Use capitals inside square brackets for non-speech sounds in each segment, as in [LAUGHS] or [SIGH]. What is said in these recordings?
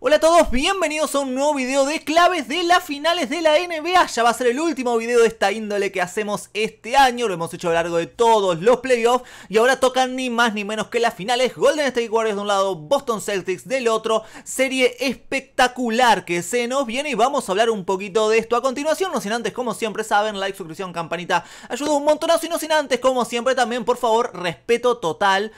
Hola a todos, bienvenidos a un nuevo video de claves de las finales de la NBA. Ya va a ser el último video de esta índole que hacemos este año. Lo hemos hecho a lo largo de todos los playoffs. Y ahora tocan ni más ni menos que las finales. Golden State Warriors de un lado, Boston Celtics del otro. Serie espectacular que se nos viene y vamos a hablar un poquito de esto a continuación. No sin antes, como siempre saben, like, suscripción, campanita. Ayuda un montonazo y no sin antes, como siempre también, por favor, respeto total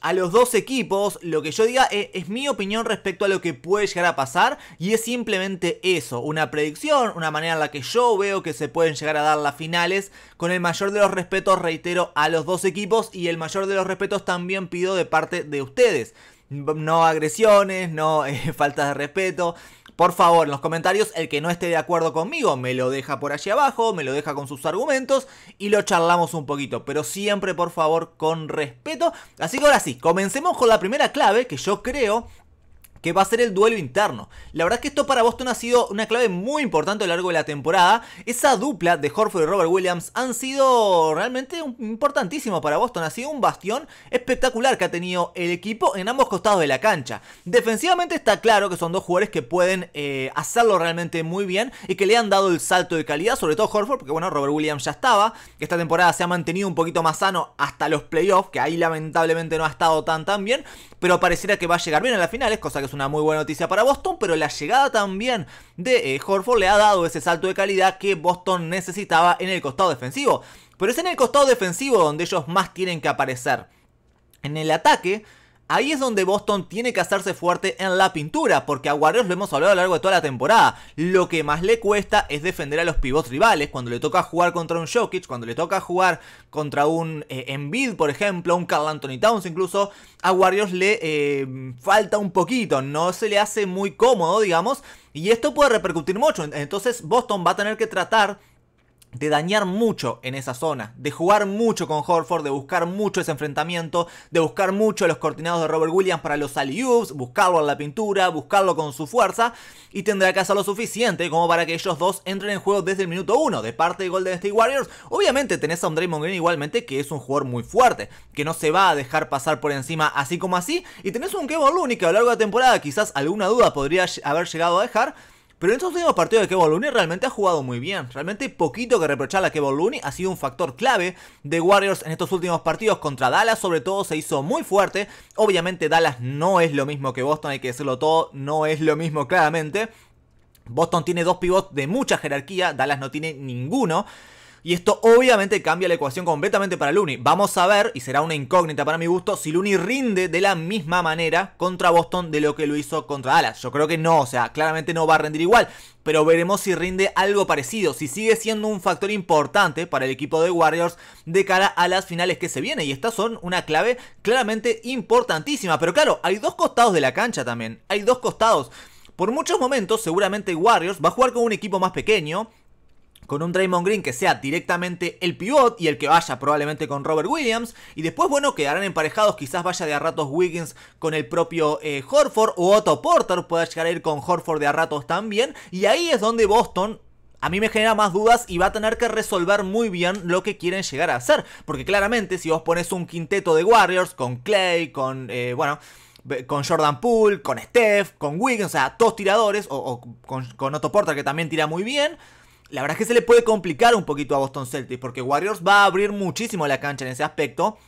a los dos equipos. Lo que yo diga e, es, mi opinión respecto a lo que puede llegar a pasar y es simplemente eso, una predicción, una manera en la que yo veo que se pueden llegar a dar las finales. Con el mayor de los respetos, reitero, a los dos equipos y el mayor de los respetos también pido de parte de ustedes. No agresiones, no falta eh, [LAUGHS] faltas de respeto. Por favor, en los comentarios, el que no esté de acuerdo conmigo, me lo deja por allí abajo, me lo deja con sus argumentos y lo charlamos un poquito. Pero siempre, por favor, con respeto. Así que ahora sí, comencemos con la primera clave que yo creo que va a ser el duelo interno. La verdad es que esto para Boston ha sido una clave muy importante a lo largo de la temporada. Esa dupla de Horford y Robert Williams han sido realmente importantísimo para Boston. Ha sido un bastión espectacular que ha tenido el equipo en ambos costados de la cancha. Defensivamente está claro que son dos jugadores que pueden eh, hacerlo realmente muy bien y que le han dado el salto de calidad, sobre todo Horford, porque bueno, Robert Williams ya estaba. Esta temporada se ha mantenido un poquito más sano hasta los playoffs, que ahí lamentablemente no ha estado tan tan bien, pero pareciera que va a llegar bien a las finales, cosa que es una muy buena noticia para Boston, pero la llegada también de eh, Horford le ha dado ese salto de calidad que Boston necesitaba en el costado defensivo. Pero es en el costado defensivo donde ellos más tienen que aparecer. En el ataque, Ahí es donde Boston tiene que hacerse fuerte en la pintura, porque a Warriors lo hemos hablado a lo largo de toda la temporada. Lo que más le cuesta es defender a los pivots rivales. Cuando le toca jugar contra un Jokic, cuando le toca jugar contra un eh, Embiid, por ejemplo, un Carl Anthony Towns incluso, a Warriors le eh, falta un poquito, no se le hace muy cómodo, digamos. Y esto puede repercutir mucho. Entonces Boston va a tener que tratar de dañar mucho en esa zona, de jugar mucho con Horford, de buscar mucho ese enfrentamiento, de buscar mucho los coordinados de Robert Williams para los alley buscarlo en la pintura, buscarlo con su fuerza, y tendrá que hacer lo suficiente como para que ellos dos entren en juego desde el minuto 1 de parte de Golden State Warriors. Obviamente tenés a un Draymond Green igualmente que es un jugador muy fuerte, que no se va a dejar pasar por encima así como así, y tenés un Kevin Looney que a lo largo de la temporada quizás alguna duda podría haber llegado a dejar, pero en estos últimos partidos de Kevon Looney realmente ha jugado muy bien. Realmente poquito que reprochar a Kevon Looney. Ha sido un factor clave de Warriors en estos últimos partidos contra Dallas. Sobre todo se hizo muy fuerte. Obviamente Dallas no es lo mismo que Boston, hay que decirlo todo. No es lo mismo claramente. Boston tiene dos pivots de mucha jerarquía, Dallas no tiene ninguno. Y esto obviamente cambia la ecuación completamente para Looney. Vamos a ver, y será una incógnita para mi gusto, si Looney rinde de la misma manera contra Boston de lo que lo hizo contra Dallas. Yo creo que no, o sea, claramente no va a rendir igual. Pero veremos si rinde algo parecido, si sigue siendo un factor importante para el equipo de Warriors de cara a las finales que se vienen. Y estas son una clave claramente importantísima. Pero claro, hay dos costados de la cancha también. Hay dos costados. Por muchos momentos, seguramente Warriors va a jugar con un equipo más pequeño, con un Draymond Green que sea directamente el pivot y el que vaya probablemente con Robert Williams. Y después, bueno, quedarán emparejados. Quizás vaya de a ratos Wiggins con el propio eh, Horford o Otto Porter pueda llegar a ir con Horford de a ratos también. Y ahí es donde Boston a mí me genera más dudas y va a tener que resolver muy bien lo que quieren llegar a hacer. Porque claramente, si vos pones un quinteto de Warriors con Clay, con. Eh, bueno. Con Jordan Poole, con Steph, con Wiggins, o sea, dos tiradores, o, con, con Otto Porter que también tira muy bien la verdad es que se le puede complicar un poquito a Boston Celtics porque Warriors va a abrir muchísimo la cancha en ese aspecto.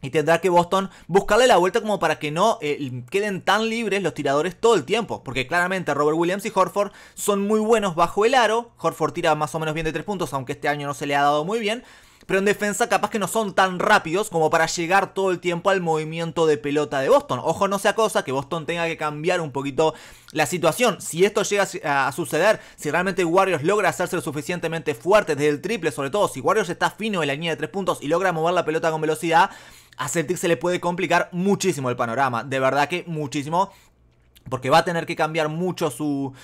Y tendrá que Boston buscarle la vuelta como para que no eh, queden tan libres los tiradores todo el tiempo. Porque claramente Robert Williams y Horford son muy buenos bajo el aro. Horford tira más o menos bien de tres puntos, aunque este año no se le ha dado muy bien pero en defensa capaz que no son tan rápidos como para llegar todo el tiempo al movimiento de pelota de Boston. Ojo, no sea cosa que Boston tenga que cambiar un poquito la situación. Si esto llega a suceder, si realmente Warriors logra hacerse lo suficientemente fuerte desde el triple, sobre todo si Warriors está fino en la línea de tres puntos y logra mover la pelota con velocidad, a Celtic se le puede complicar muchísimo el panorama. De verdad que muchísimo. Porque va a tener que cambiar mucho su,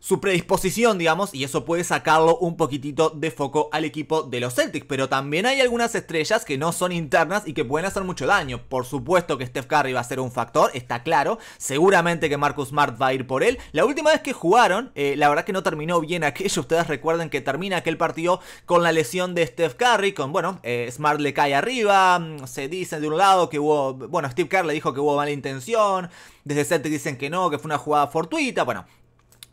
su predisposición, digamos, y eso puede sacarlo un poquitito de foco al equipo de los Celtics. Pero también hay algunas estrellas que no son internas y que pueden hacer mucho daño. Por supuesto que Steph Curry va a ser un factor, está claro. Seguramente que Marcus Smart va a ir por él. La última vez que jugaron, eh, la verdad que no terminó bien aquello. [LAUGHS] Ustedes recuerden que termina aquel partido con la lesión de Steph Curry, con, bueno, eh, Smart le cae arriba, mm, se dice de un lado que hubo, bueno, Steve Curry le dijo que hubo mala intención, desde Celtic dicen que no, que fue una jugada fortuita, bueno,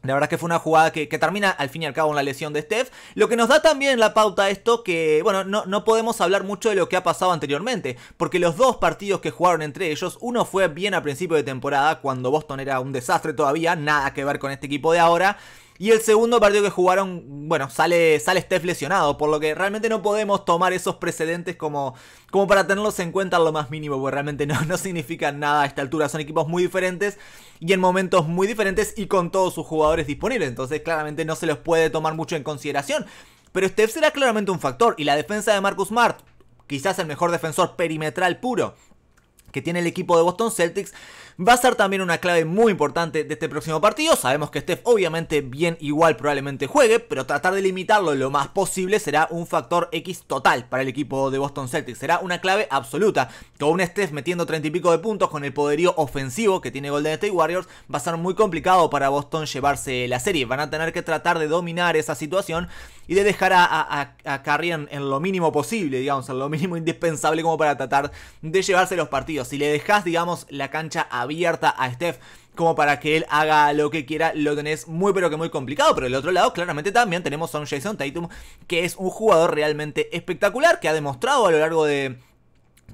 la verdad que fue una jugada que, termina al fin y al cabo en la lesión de Steph. Lo que nos da también la pauta esto que, bueno, no, no podemos hablar mucho de lo que ha pasado anteriormente. Porque los dos partidos que jugaron entre ellos, uno fue bien a principio de temporada, cuando Boston era un desastre todavía, nada que ver con este equipo de ahora. Y el segundo partido que jugaron, bueno, sale, sale Steph lesionado, por lo que realmente no podemos tomar esos precedentes como, como para tenerlos en cuenta lo más mínimo, porque realmente no, [LAUGHS] no significan nada a esta altura. Son equipos muy diferentes y en momentos muy diferentes y con todos sus jugadores disponibles. Entonces claramente no se los puede tomar mucho en consideración. Pero Steph será claramente un factor y la defensa de Marcus Smart, quizás el mejor defensor perimetral puro que tiene el equipo de Boston Celtics, va a ser también una clave muy importante de este próximo partido. Sabemos que Steph obviamente bien igual probablemente juegue, pero tratar de limitarlo lo más posible será un factor X total para el equipo de Boston Celtics. Será una clave absoluta. Con un Steph metiendo 30 y pico de puntos con el poderío ofensivo que tiene Golden State Warriors, va a ser muy complicado para Boston llevarse la serie. Van a tener que tratar de dominar esa situación y de dejar a, a, en, lo mínimo posible, digamos, en lo mínimo indispensable como para tratar de llevarse los partidos. Si le dejas, digamos, la cancha a abierta a Steph como para que él haga lo que quiera, lo tenés muy pero que muy complicado. Pero del otro lado, claramente también tenemos a Jason Tatum, que es un jugador realmente espectacular, que ha demostrado a lo largo de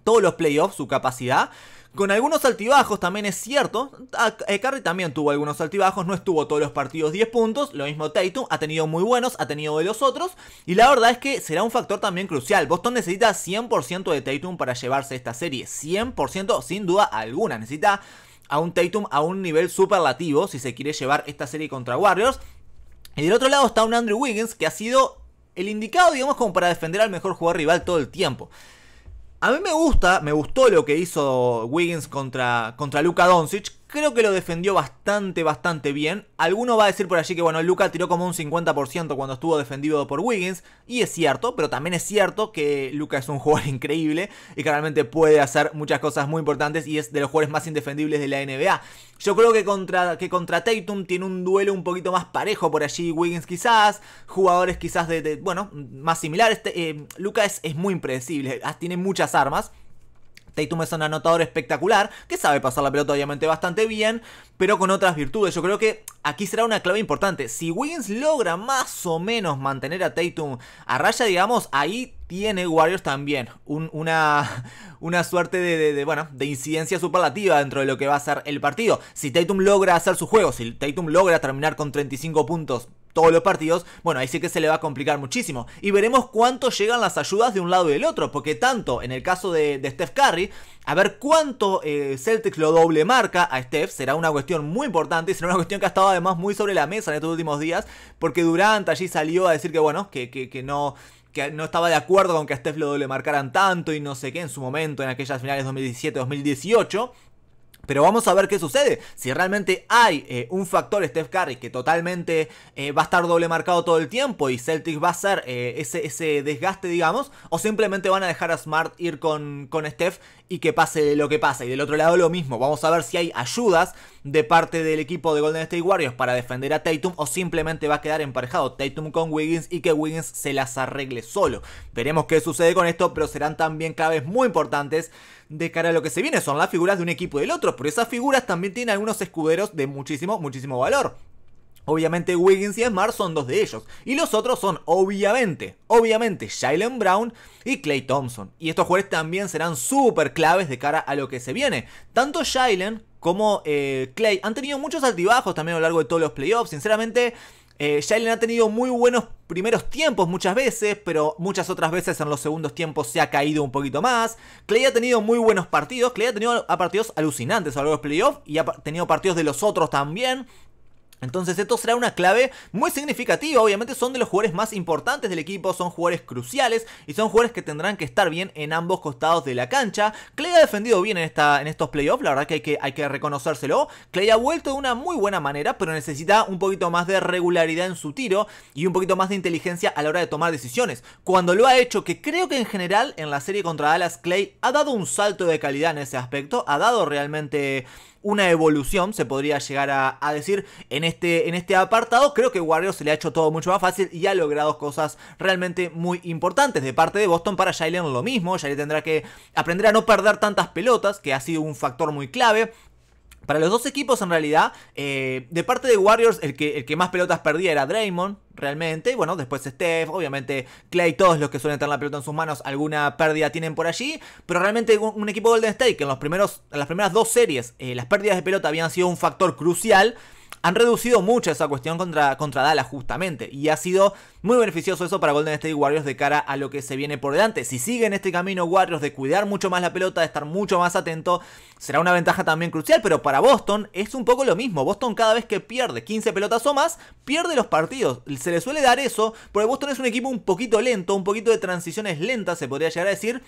todos los playoffs su capacidad. Con algunos altibajos también es cierto. Ah, eh, Curry también tuvo algunos altibajos, no estuvo todos los partidos 10 puntos. Lo mismo Tatum, ha tenido muy buenos, ha tenido de los otros. Y la verdad es que será un factor también crucial. Boston necesita 100% de Tatum para llevarse esta serie. 100% sin duda alguna. Necesita a un Tatum a un nivel superlativo si se quiere llevar esta serie contra Warriors. Y del otro lado está un Andrew Wiggins que ha sido el indicado, digamos, como para defender al mejor jugador rival todo el tiempo. A mí me gusta, me gustó lo que hizo Wiggins contra, contra Luka Doncic, Creo que lo defendió bastante, bastante bien. Alguno va a decir por allí que, bueno, Luca tiró como un 50% cuando estuvo defendido por Wiggins. Y es cierto, pero también es cierto que Luca es un [LAUGHS] jugador increíble y que realmente puede hacer muchas cosas muy importantes y es de los jugadores más indefendibles de la NBA. Yo creo que contra, que contra Tatum tiene un duelo un poquito más parejo por allí. Wiggins quizás, jugadores quizás de, bueno, más similares. Eh, Luca es, es muy impredecible, ah, tiene muchas armas. Tatum es un anotador espectacular, que sabe pasar la pelota obviamente bastante bien, pero con otras virtudes. Yo creo que aquí será una clave importante. Si Wiggins logra más o menos mantener a Tatum a raya, digamos, ahí tiene Warriors también una, [LAUGHS] una suerte de, bueno, de incidencia superlativa dentro de lo que va a ser el partido. Si Tatum logra hacer su juego, si Tatum logra terminar con 35 puntos, todos los partidos, bueno, ahí sí que se le va a complicar muchísimo. Y veremos cuánto llegan las ayudas de un lado y del otro, porque tanto en el caso de, Steph Curry, a ver cuánto eh, Celtics lo doble marca a Steph, será una cuestión muy importante y será una [LAUGHS] cuestión que ha estado además muy sobre la mesa en estos últimos días, porque Durant allí salió a decir que, bueno, que, que, no que no estaba de acuerdo con que a Steph lo doble marcaran tanto y no sé qué en su momento, en aquellas finales 2017-2018. Pero vamos a ver qué sucede. Si realmente hay eh, un factor Steph Curry que totalmente eh, va a estar doble marcado todo el tiempo y Celtics va a hacer eh, ese, desgaste, digamos, o simplemente van a dejar a Smart ir con, con Steph y que pase lo que pasa. Y del otro lado lo mismo. Vamos a ver si hay ayudas de parte del equipo de Golden State Warriors para defender a Tatum o simplemente va a quedar emparejado Tatum con Wiggins y que Wiggins se las arregle solo. Veremos qué sucede con esto, pero serán también claves muy importantes de cara a lo que se viene. Son las figuras de un equipo y del otro, pero esas figuras también tienen algunos escuderos de muchísimo, muchísimo valor. Obviamente Wiggins y Smart son dos de ellos. Y los otros son, obviamente, obviamente, Shailen Brown y Clay Thompson. Y estos jugadores también serán súper claves de cara a lo que se viene. Tanto Shailen como eh, Clay han tenido muchos altibajos también a lo largo de todos los playoffs. Sinceramente, eh, ha tenido muy buenos primeros tiempos muchas veces, pero muchas otras veces en los segundos tiempos se ha caído un poquito más. Clay ha tenido muy buenos partidos. Clay ha tenido partidos alucinantes a lo largo de los playoffs y ha tenido partidos de los otros también. Entonces esto será una clave muy significativa, obviamente son de los jugadores más importantes del equipo, son jugadores cruciales y son jugadores que tendrán que estar bien en ambos costados de la cancha. Clay ha defendido bien en, esta, en estos playoffs, la verdad que hay, que hay que reconocérselo. Clay ha vuelto de una muy buena manera, pero necesita un poquito más de regularidad en su tiro y un poquito más de inteligencia a la hora de tomar decisiones. Cuando lo ha hecho, que creo que en general en la serie contra Dallas Clay ha dado un salto de calidad en ese aspecto, ha dado realmente una evolución, se podría llegar a, decir, en este, en este apartado, creo que Warriors se le ha hecho todo mucho más fácil y ha logrado cosas realmente muy importantes. De parte de Boston para Jalen lo mismo, Jalen tendrá que aprender a no perder tantas pelotas, que ha sido un factor muy clave. Para los dos equipos, en realidad, eh, de parte de Warriors, el que, el que más pelotas perdía era Draymond, realmente. bueno, después Steph, obviamente Clay, todos los que suelen tener la pelota en sus manos, alguna pérdida tienen por allí. Pero realmente un, equipo Golden State, que en, los primeros, las primeras dos series eh, las pérdidas de pelota habían sido un factor crucial han reducido mucho esa cuestión contra, contra Dallas justamente y ha sido muy beneficioso eso para Golden State Warriors de cara a lo que se viene por delante. Si siguen este camino Warriors de cuidar mucho más la pelota, de estar mucho más atento, será una ventaja también crucial, pero para Boston es un poco lo mismo. Boston cada vez que pierde 15 pelotas o más, pierde los partidos. Se le suele dar eso, porque Boston es un equipo un poquito lento, un poquito de transiciones lentas, se podría llegar a decir,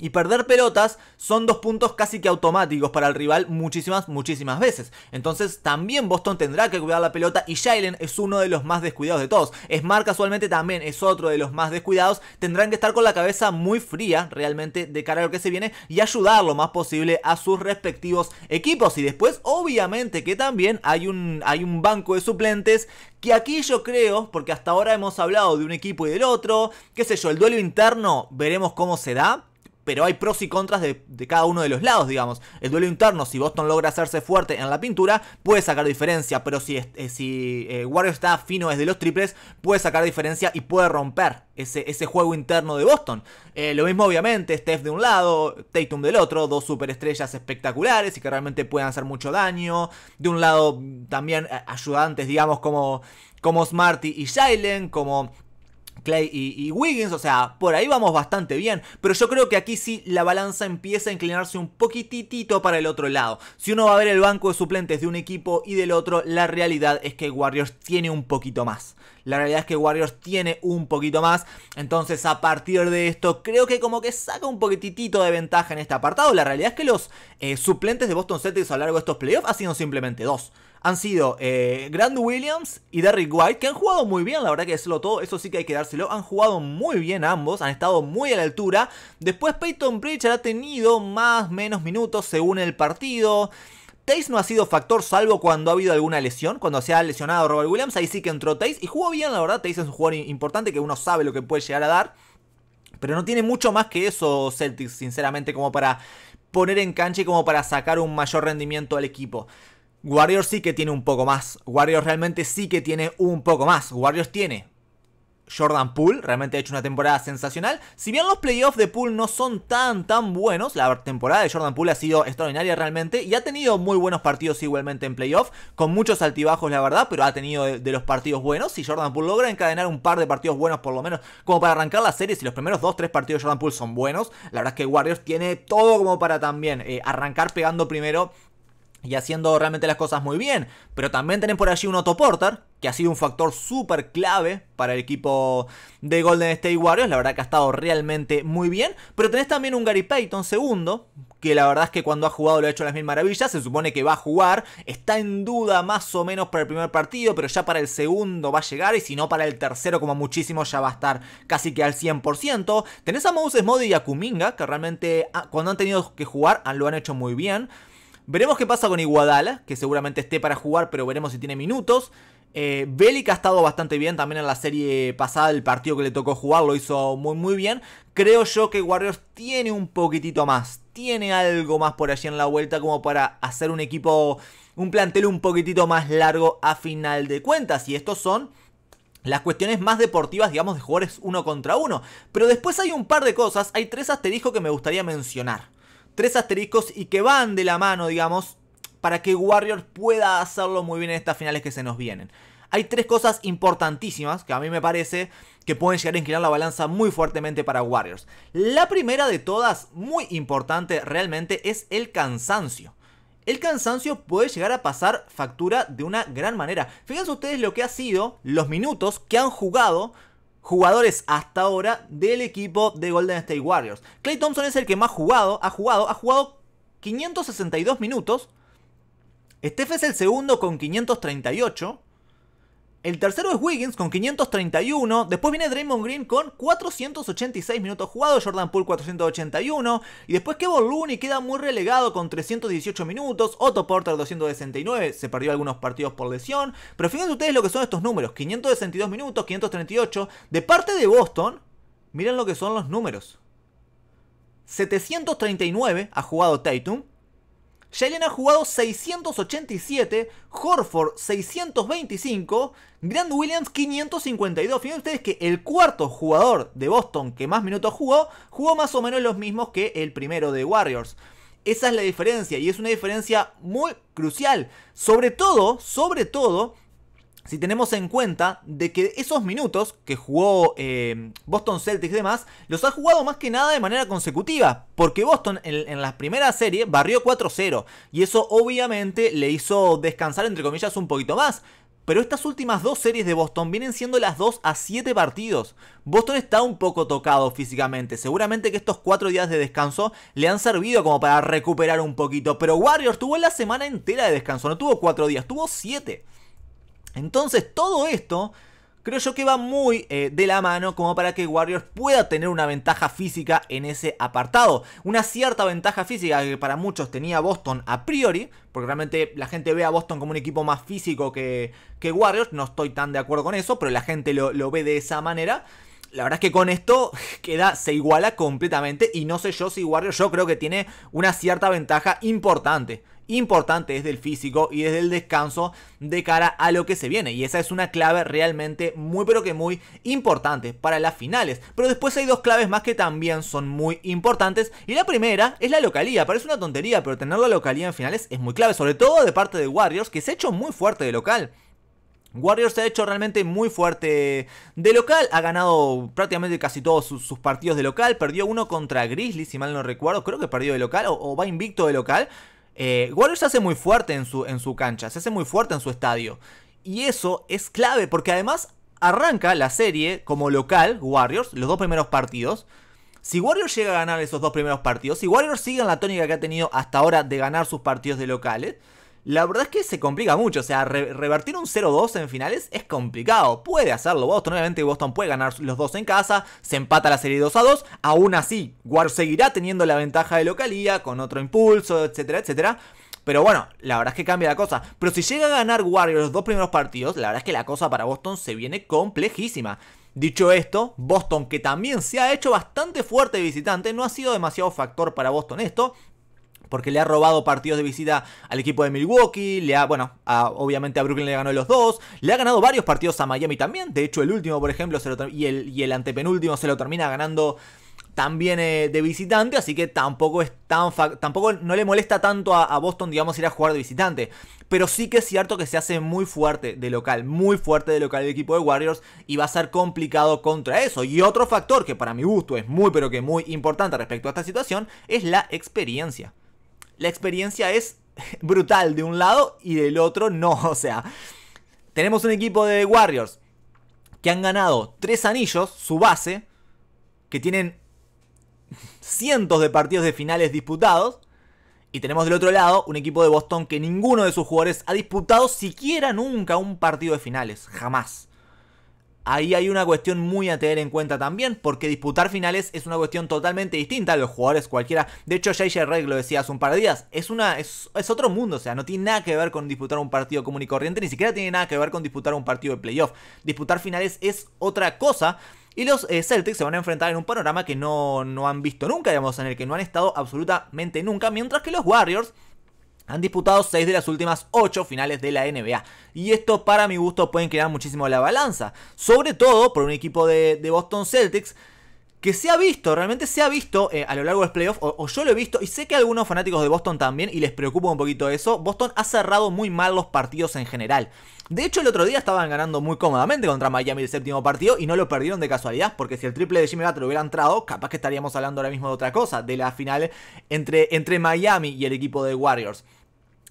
y perder pelotas son dos puntos casi que automáticos para el rival muchísimas, muchísimas veces. Entonces también Boston tendrá que cuidar la pelota y Jalen es uno de los más descuidados de todos. Smart casualmente también es otro de los más descuidados. Tendrán que estar con la cabeza muy fría realmente de cara a lo que se viene y ayudar lo más posible a sus respectivos equipos. Y después obviamente que también hay un, hay un banco de suplentes que aquí yo creo, porque hasta ahora hemos hablado de un equipo y del otro, qué sé yo, el duelo interno veremos cómo se da pero hay pros y contras de, cada uno de los lados, digamos. El duelo interno, si Boston logra hacerse fuerte en la pintura, puede sacar diferencia, pero si, eh, si eh, está fino desde los triples, puede sacar diferencia y puede romper ese, ese juego interno de Boston. Eh, lo mismo, obviamente, Steph de un lado, Tatum del otro, dos superestrellas espectaculares y que realmente pueden hacer mucho daño. De un lado, también ayudantes, digamos, como, como Smarty y Shailen, como Clay y, Wiggins, o sea, por ahí vamos bastante bien, pero yo creo que aquí sí la balanza empieza a inclinarse un poquitito para el otro lado. Si uno va a ver el banco de suplentes de un equipo y del otro, la realidad es que Warriors tiene un poquito más. La realidad es que Warriors tiene un poquito más, entonces a partir de esto creo que como que saca un poquitito de ventaja en este apartado. La realidad es que los eh, suplentes de Boston Celtics a lo largo de estos playoffs ha sido simplemente dos han sido eh, Grand Williams y Derrick White, que han jugado muy bien, la verdad que decirlo todo, eso sí que hay que dárselo. Han jugado muy bien ambos, han estado muy a la altura. Después Peyton Pritchard ha tenido más menos minutos según el partido. Tace no ha sido factor salvo cuando ha habido alguna lesión, cuando se ha lesionado Robert Williams, ahí sí que entró Tays y jugó bien, la verdad, Tace es un jugador importante que uno sabe lo que puede llegar a dar, pero no tiene mucho más que eso Celtics, sinceramente, como para poner en cancha y como para sacar un mayor rendimiento al equipo. Warriors sí que tiene un poco más. Warriors realmente sí que tiene un poco más. Warriors tiene Jordan Poole, realmente ha hecho una temporada sensacional. Si bien los playoffs de Poole no son tan tan buenos, la temporada de Jordan Poole ha sido extraordinaria realmente y ha tenido muy buenos partidos igualmente en playoffs, con muchos altibajos la verdad, pero ha tenido de, los partidos buenos. Si Jordan Poole logra encadenar un par de partidos buenos por lo menos como para arrancar la serie, si los primeros 2-3 partidos de Jordan Poole son buenos, la verdad es que Warriors tiene todo como para también eh, arrancar pegando primero y haciendo realmente las cosas muy bien. Pero también tenés por allí un Otto Porter, que ha sido un factor súper clave para el equipo de Golden State Warriors. La verdad que ha estado realmente muy bien. Pero tenés también un Gary Payton segundo, que la verdad es que cuando ha jugado lo ha hecho las mil maravillas. Se supone que va a jugar. Está en duda más o menos para el primer partido, pero ya para el segundo va a llegar. Y si no, para el tercero, como muchísimo, ya va a estar casi que al 100%. Tenés a Moses Modi y a que realmente ah, cuando han tenido que jugar ah, lo han hecho muy bien. Veremos qué pasa con Iguadala, que seguramente esté para jugar, pero veremos si tiene minutos. Eh, ha estado bastante bien también en la serie pasada, el partido que le tocó jugar lo hizo muy muy bien. Creo yo que Warriors tiene un poquitito más, tiene algo más por allí en la vuelta como para hacer un equipo, un plantel un poquitito más largo a final de cuentas. Y estos son las cuestiones más deportivas, digamos, de jugadores uno contra uno. Pero después hay un par de cosas, hay tres asteriscos que me gustaría mencionar tres asteriscos y que van de la mano, digamos, para que Warriors pueda hacerlo muy bien en estas finales que se nos vienen. Hay tres cosas importantísimas que a mí me parece que pueden llegar a inclinar la balanza muy fuertemente para Warriors. La primera de todas, muy importante realmente, es el cansancio. El cansancio puede llegar a pasar factura de una gran manera. Fíjense ustedes lo que ha sido los minutos que han jugado jugadores hasta ahora del equipo de Golden State Warriors. Clay Thompson es el que más jugado, ha jugado, ha jugado 562 minutos. Steph es el segundo con 538. El tercero es Wiggins con 531. Después viene Draymond Green con 486 minutos jugados. Jordan Poole 481. Y después Kevin Looney queda muy relegado con 318 minutos. Otto Porter 269. Se perdió algunos partidos por lesión. Pero fíjense ustedes lo que son estos números. 562 minutos, 538. De parte de Boston, miren lo que son los números. 739 ha jugado Tatum. Jalen ha jugado 687, Horford 625, Grand Williams 552. Fíjense ustedes que el cuarto jugador de Boston que más minutos jugó, jugó más o menos los mismos que el primero de Warriors. Esa es la diferencia y es una diferencia muy crucial. Sobre todo, sobre todo, si tenemos en cuenta de que esos minutos que jugó eh, Boston Celtics y demás, los ha jugado más que nada de manera consecutiva, porque Boston en, la primera serie barrió 4-0, y eso obviamente le hizo descansar entre comillas un poquito más. Pero estas últimas dos series de Boston vienen siendo las dos a siete partidos. Boston está un poco tocado físicamente. Seguramente que estos 4 días de descanso le han servido como para recuperar un poquito. Pero Warriors tuvo la semana entera de descanso. No tuvo cuatro días, tuvo 7. Entonces todo esto creo yo que va muy eh, de la mano como para que Warriors pueda tener una ventaja física en ese apartado. Una cierta ventaja física que para muchos tenía Boston a priori, porque realmente la gente ve a Boston como un equipo más físico que, Warriors, no estoy tan de acuerdo con eso, pero la gente lo, lo ve de esa manera. La verdad es que con esto [LAUGHS] queda, se iguala completamente y no sé yo si Warriors yo creo que tiene una cierta ventaja importante importante desde el físico y desde el descanso de cara a lo que se viene. Y esa es una clave realmente muy pero que muy importante para las finales. Pero después hay dos claves más que también son muy importantes. Y la primera es la localía. Parece una tontería, pero tener la localía en finales es muy clave. Sobre todo de parte de Warriors, que se ha hecho muy fuerte de local. Warriors se ha hecho realmente muy fuerte de local, ha ganado prácticamente casi todos sus, partidos de local, perdió uno contra Grizzly, si mal no recuerdo, creo que perdió de local o va invicto de local, eh, Warriors se hace muy fuerte en su, en su cancha, se hace muy fuerte en su estadio. Y eso es clave, porque además arranca la serie como local, Warriors, los dos primeros partidos. Si Warriors llega a ganar esos dos primeros partidos, si Warriors sigue en la tónica que ha tenido hasta ahora de ganar sus partidos de locales, la verdad es que se complica mucho. O sea, revertir un 0-2 en finales es complicado. Puede hacerlo Boston. Obviamente Boston puede ganar los dos en casa. Se empata la serie 2-2. Aún así, War seguirá teniendo la ventaja de localía con otro impulso, etcétera, etcétera. Pero bueno, la verdad es que cambia la cosa. Pero si llega a ganar Warriors los dos primeros partidos, la verdad es que la cosa para Boston se viene complejísima. Dicho esto, Boston que también se ha hecho bastante fuerte visitante, no ha sido demasiado factor para Boston esto, porque le ha robado partidos de visita al equipo de Milwaukee, le ha, bueno, obviamente a Brooklyn le ganó los dos, le ha ganado varios partidos a Miami también, de hecho el último, por ejemplo, se y, el, y el antepenúltimo se lo termina ganando también eh, de visitante, así que tampoco es tan tampoco no le molesta tanto a, Boston, digamos, ir a jugar de visitante. Pero sí que es cierto que se hace muy fuerte de local, muy fuerte de local el equipo de Warriors y va a ser complicado contra eso. Y otro factor que para mi gusto es muy pero que muy importante respecto a esta situación es la experiencia la experiencia es [LAUGHS] brutal de un lado y del otro no. [LAUGHS] O sea, tenemos un equipo de Warriors que han ganado tres anillos, su base, que tienen [LAUGHS] cientos de partidos de finales disputados. Y tenemos del otro lado un equipo de Boston que ninguno de sus jugadores ha disputado siquiera nunca un partido de finales. Jamás ahí hay una cuestión muy a tener en cuenta también, porque disputar finales es una cuestión totalmente distinta a los jugadores cualquiera. De hecho, JJ Reg lo decía hace un par de días, es, una, es, otro mundo, o sea, no tiene nada que ver con disputar un partido común y corriente, ni siquiera tiene nada que ver con disputar un partido de playoff. Disputar finales es otra cosa. Y los eh, Celtics se van a enfrentar en un panorama que no, no han visto nunca, digamos, en el que no han estado absolutamente nunca, mientras que los Warriors han disputado 6 de las últimas 8 finales de la NBA. Y esto para mi gusto puede crear muchísimo la balanza. Sobre todo por un equipo de, Boston Celtics que se ha visto, realmente se ha visto eh, a lo largo de playoff, o, o, yo lo he visto, y sé que algunos fanáticos de Boston también, y les preocupa un poquito eso, Boston ha cerrado muy mal los partidos en general. De hecho, el otro día estaban ganando muy cómodamente contra Miami el séptimo partido y no lo perdieron de casualidad, porque si el triple de Jimmy hubiera entrado, capaz que estaríamos hablando ahora mismo de otra cosa, de la final entre, entre Miami y el equipo de Warriors.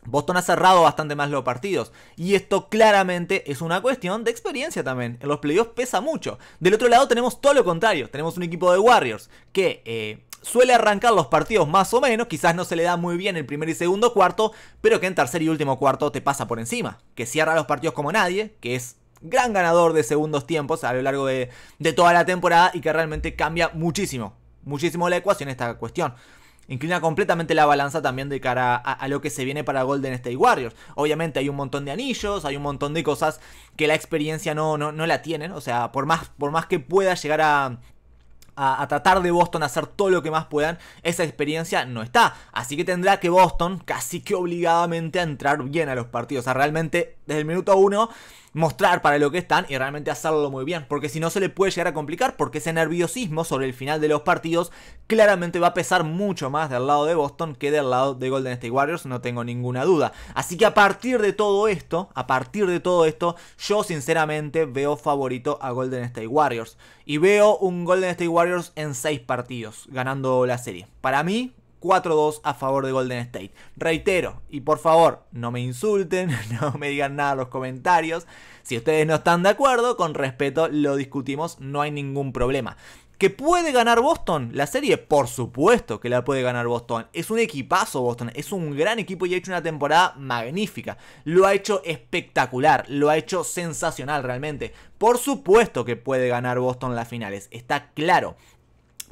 Boston ha cerrado bastante más los partidos. Y esto claramente es una cuestión de experiencia también. En los playoffs pesa mucho. Del otro lado tenemos todo lo contrario. Tenemos un equipo de Warriors que eh, suele arrancar los partidos más o menos. Quizás no se le da muy bien el primer y segundo cuarto. Pero que en tercer y último cuarto te pasa por encima. Que cierra los partidos como nadie. Que es gran ganador de segundos tiempos a lo largo de, toda la temporada. Y que realmente cambia muchísimo. Muchísimo la ecuación esta cuestión inclina completamente la balanza también de cara a, lo que se viene para Golden State Warriors. Obviamente hay un montón de anillos, hay un montón de cosas que la experiencia no, no, no la tienen. O sea, por más, por más que pueda llegar a, a, a, tratar de Boston a hacer todo lo que más puedan, esa experiencia no está. Así que tendrá que Boston casi que obligadamente a entrar bien a los partidos. O sea, realmente desde el minuto uno mostrar para lo que están y realmente hacerlo muy bien, porque si no se le puede llegar a complicar, porque ese nerviosismo sobre el final de los partidos claramente va a pesar mucho más del lado de Boston que del lado de Golden State Warriors, no tengo ninguna duda. Así que a partir de todo esto, a partir de todo esto, yo sinceramente veo favorito a Golden State Warriors y veo un Golden State Warriors en 6 partidos, ganando la serie. Para mí, 4-2 a favor de Golden State. Reitero, y por favor, no me insulten, [LAUGHS] no me digan nada en los comentarios. Si ustedes no están de acuerdo, con respeto lo discutimos, no hay ningún problema. ¿Que puede ganar Boston? La serie, por supuesto que la puede ganar Boston. Es un equipazo Boston, es un gran equipo y ha hecho una temporada magnífica. Lo ha hecho espectacular, lo ha hecho sensacional realmente. Por supuesto que puede ganar Boston las finales, está claro.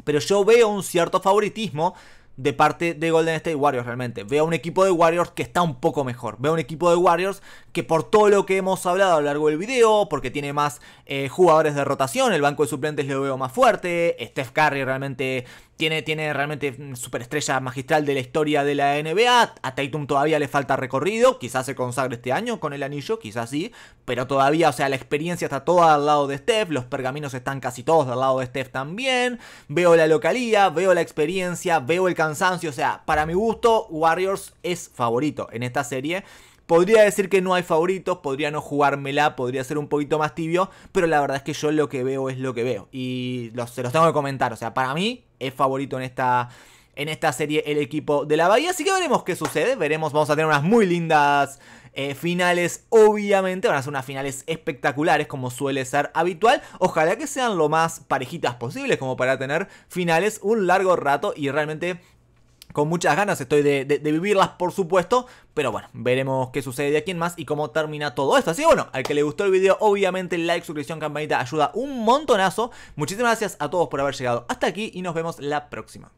Pero yo veo un cierto favoritismo de parte de Golden State Warriors realmente. Veo un equipo de Warriors que está un poco mejor. Veo un equipo de Warriors que por todo lo que hemos hablado a lo largo del video, porque tiene más eh, jugadores de rotación, el banco de suplentes lo veo más fuerte, Steph Curry realmente tiene, tiene realmente superestrella magistral de la historia de la NBA. A Tatum todavía le falta recorrido. Quizás se consagre este año con el anillo, quizás sí. Pero todavía, o sea, la experiencia está toda al lado de Steph. Los pergaminos están casi todos al lado de Steph también. Veo la localía, veo la experiencia, veo el cansancio. O sea, para mi gusto, Warriors es favorito en esta serie. Podría decir que no hay favoritos, podría no jugármela, podría ser un poquito más tibio, pero la verdad es que yo lo que veo es lo que veo. Y se los tengo que comentar. O sea, para mí, favorito en esta en esta serie el equipo de la Bahía. Así que veremos qué sucede. Veremos, vamos a tener unas muy lindas eh, finales, obviamente. Van a ser unas finales espectaculares, como suele ser habitual. Ojalá que sean lo más parejitas posibles, como para tener finales un largo rato y realmente con muchas ganas estoy de, vivirlas, por supuesto. Pero bueno, veremos qué sucede de aquí en más y cómo termina todo esto. Así que bueno, al que le gustó el video, obviamente like, suscripción, campanita ayuda un montonazo. Muchísimas gracias a todos por haber llegado hasta aquí y nos vemos la próxima.